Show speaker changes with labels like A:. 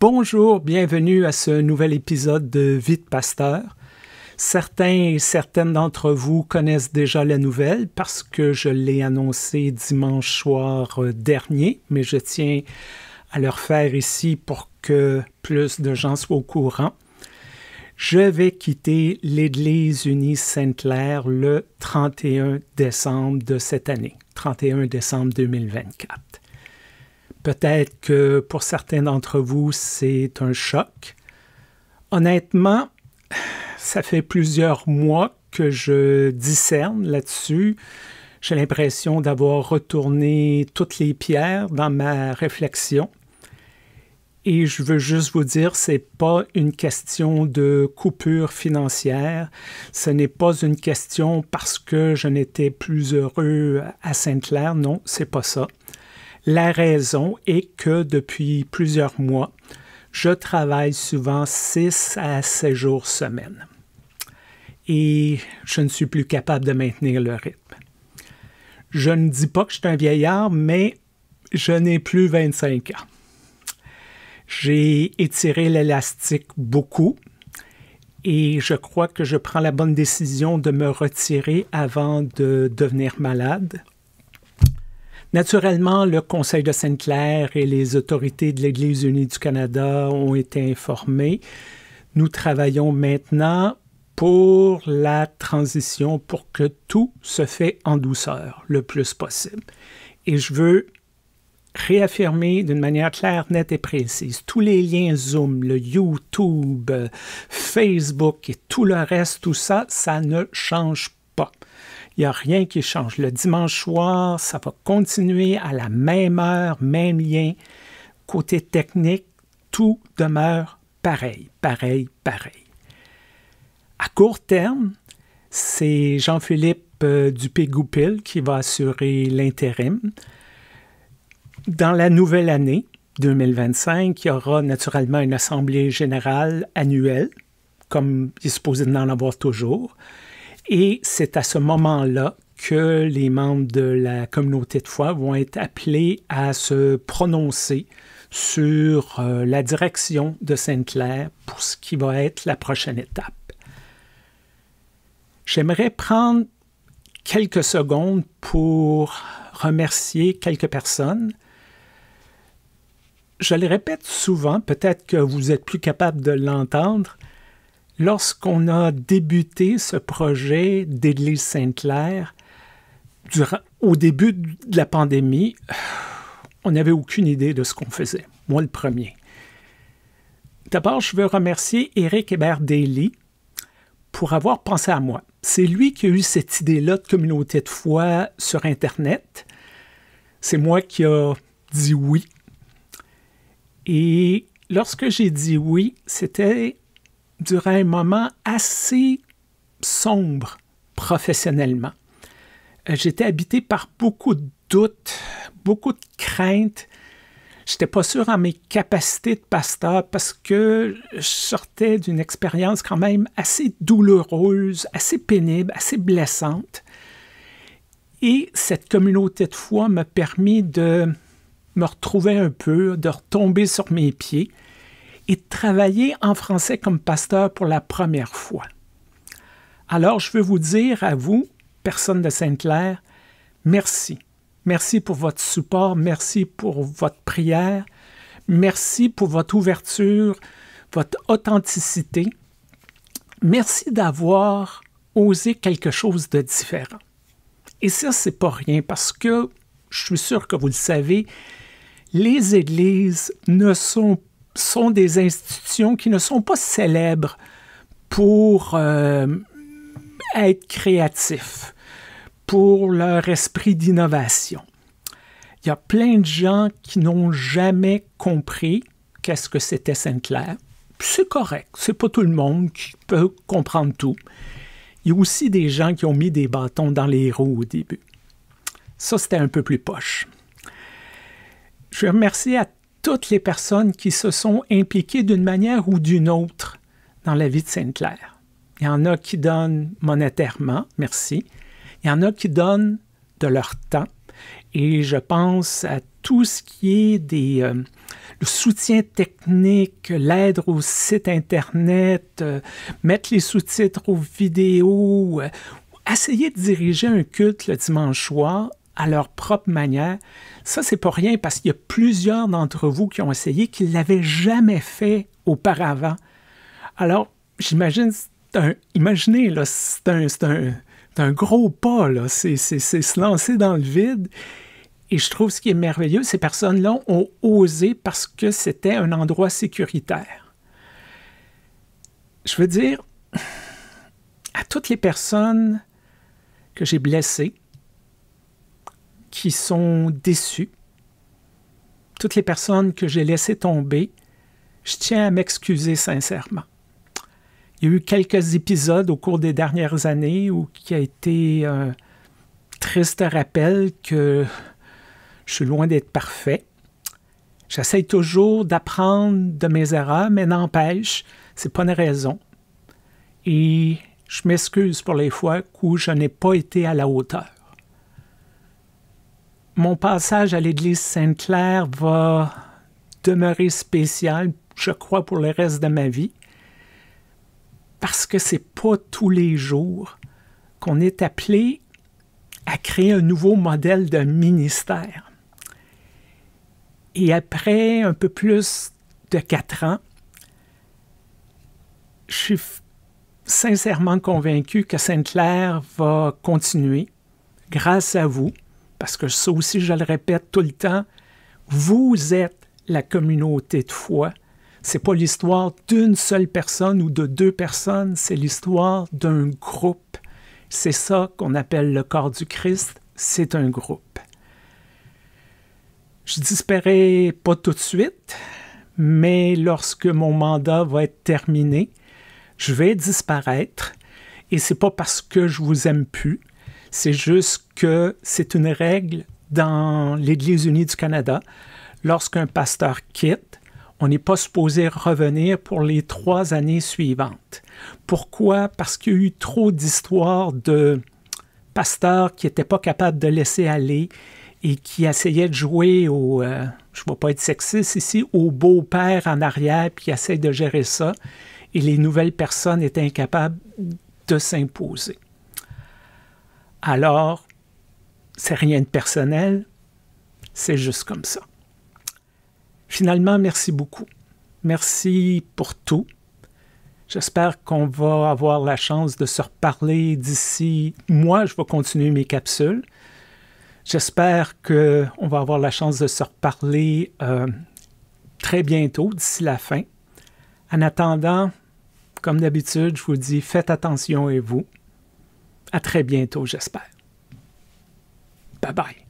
A: Bonjour, bienvenue à ce nouvel épisode de Vite Pasteur. Certains et certaines d'entre vous connaissent déjà la nouvelle parce que je l'ai annoncée dimanche soir euh, dernier, mais je tiens à le refaire ici pour que plus de gens soient au courant. Je vais quitter l'Église unie Sainte-Claire le 31 décembre de cette année, 31 décembre 2024. Peut-être que pour certains d'entre vous, c'est un choc. Honnêtement, ça fait plusieurs mois que je discerne là-dessus. J'ai l'impression d'avoir retourné toutes les pierres dans ma réflexion. Et je veux juste vous dire, ce n'est pas une question de coupure financière. Ce n'est pas une question parce que je n'étais plus heureux à Sainte-Claire. Non, c'est pas ça. La raison est que depuis plusieurs mois, je travaille souvent 6 à 7 jours semaine. Et je ne suis plus capable de maintenir le rythme. Je ne dis pas que je suis un vieillard, mais je n'ai plus 25 ans. J'ai étiré l'élastique beaucoup et je crois que je prends la bonne décision de me retirer avant de devenir malade Naturellement, le Conseil de Sainte-Claire et les autorités de l'Église unie du Canada ont été informés. Nous travaillons maintenant pour la transition, pour que tout se fait en douceur le plus possible. Et je veux réaffirmer d'une manière claire, nette et précise tous les liens Zoom, le YouTube, Facebook et tout le reste, tout ça, ça ne change pas. Il n'y a rien qui change. Le dimanche soir, ça va continuer à la même heure, même lien. Côté technique, tout demeure pareil, pareil, pareil. À court terme, c'est Jean-Philippe euh, Dupé-Goupil qui va assurer l'intérim. Dans la nouvelle année, 2025, il y aura naturellement une assemblée générale annuelle, comme il est supposé avoir toujours. Et c'est à ce moment-là que les membres de la communauté de foi vont être appelés à se prononcer sur euh, la direction de Sainte-Claire pour ce qui va être la prochaine étape. J'aimerais prendre quelques secondes pour remercier quelques personnes. Je le répète souvent, peut-être que vous êtes plus capable de l'entendre, Lorsqu'on a débuté ce projet d'Église Sainte-Claire, au début de la pandémie, on n'avait aucune idée de ce qu'on faisait, moi le premier. D'abord, je veux remercier Eric Hébert Daly pour avoir pensé à moi. C'est lui qui a eu cette idée-là de communauté de foi sur Internet. C'est moi qui a dit oui. Et lorsque j'ai dit oui, c'était durant un moment assez sombre professionnellement. Euh, j'étais habité par beaucoup de doutes, beaucoup de craintes. J'étais pas sûr en mes capacités de pasteur parce que je sortais d'une expérience quand même assez douloureuse, assez pénible, assez blessante. Et cette communauté de foi m'a permis de me retrouver un peu, de retomber sur mes pieds et travailler en français comme pasteur pour la première fois. Alors, je veux vous dire à vous, personne de Sainte-Claire, merci. Merci pour votre support, merci pour votre prière, merci pour votre ouverture, votre authenticité. Merci d'avoir osé quelque chose de différent. Et ça, c'est pas rien parce que je suis sûr que vous le savez, les églises ne sont sont des institutions qui ne sont pas célèbres pour euh, être créatifs, pour leur esprit d'innovation. Il y a plein de gens qui n'ont jamais compris qu'est-ce que c'était Sainte-Claire. C'est correct, c'est pas tout le monde qui peut comprendre tout. Il y a aussi des gens qui ont mis des bâtons dans les roues au début. Ça, c'était un peu plus poche. Je remercie à toutes les personnes qui se sont impliquées d'une manière ou d'une autre dans la vie de Sainte-Claire. Il y en a qui donnent monétairement, merci. Il y en a qui donnent de leur temps. Et je pense à tout ce qui est des, euh, le soutien technique, l'aide au site Internet, euh, mettre les sous-titres aux vidéos, euh, essayer de diriger un culte le dimanche soir à leur propre manière. Ça, c'est pas rien parce qu'il y a plusieurs d'entre vous qui ont essayé qui ne l'avaient jamais fait auparavant. Alors, j'imagine, imaginez, c'est un, un, gros pas, C'est, se lancer dans le vide. Et je trouve ce qui est merveilleux, ces personnes-là ont osé parce que c'était un endroit sécuritaire. Je veux dire, à toutes les personnes que j'ai blessées, qui sont déçus, toutes les personnes que j'ai laissées tomber, je tiens à m'excuser sincèrement. Il y a eu quelques épisodes au cours des dernières années où qui a été un triste rappel que je suis loin d'être parfait. J'essaie toujours d'apprendre de mes erreurs, mais n'empêche, c'est pas une raison. Et je m'excuse pour les fois où je n'ai pas été à la hauteur mon passage à l'église Sainte-Claire va demeurer spécial, je crois, pour le reste de ma vie, parce que c'est pas tous les jours qu'on est appelé à créer un nouveau modèle de ministère. Et après un peu plus de quatre ans, je suis sincèrement convaincu que Sainte-Claire va continuer, grâce à vous, parce que ça aussi, je le répète tout le temps, vous êtes la communauté de foi. C'est pas l'histoire d'une seule personne ou de deux personnes, c'est l'histoire d'un groupe. C'est ça qu'on appelle le corps du Christ, c'est un groupe. Je disparais pas tout de suite, mais lorsque mon mandat va être terminé, je vais disparaître. Et c'est pas parce que je vous aime plus, c'est juste que c'est une règle dans l'Église unie du Canada. Lorsqu'un pasteur quitte, on n'est pas supposé revenir pour les trois années suivantes. Pourquoi? Parce qu'il y a eu trop d'histoires de pasteurs qui n'étaient pas capables de laisser aller et qui essayaient de jouer au, euh, je ne vais pas être sexiste ici, au beau-père en arrière, puis qui essayent de gérer ça. Et les nouvelles personnes étaient incapables de s'imposer. Alors, c'est rien de personnel, c'est juste comme ça. Finalement, merci beaucoup. Merci pour tout. J'espère qu'on va avoir la chance de se reparler d'ici. Moi, je vais continuer mes capsules. J'espère qu'on va avoir la chance de se reparler euh, très bientôt, d'ici la fin. En attendant, comme d'habitude, je vous dis faites attention et vous. À très bientôt, j'espère. Bye bye.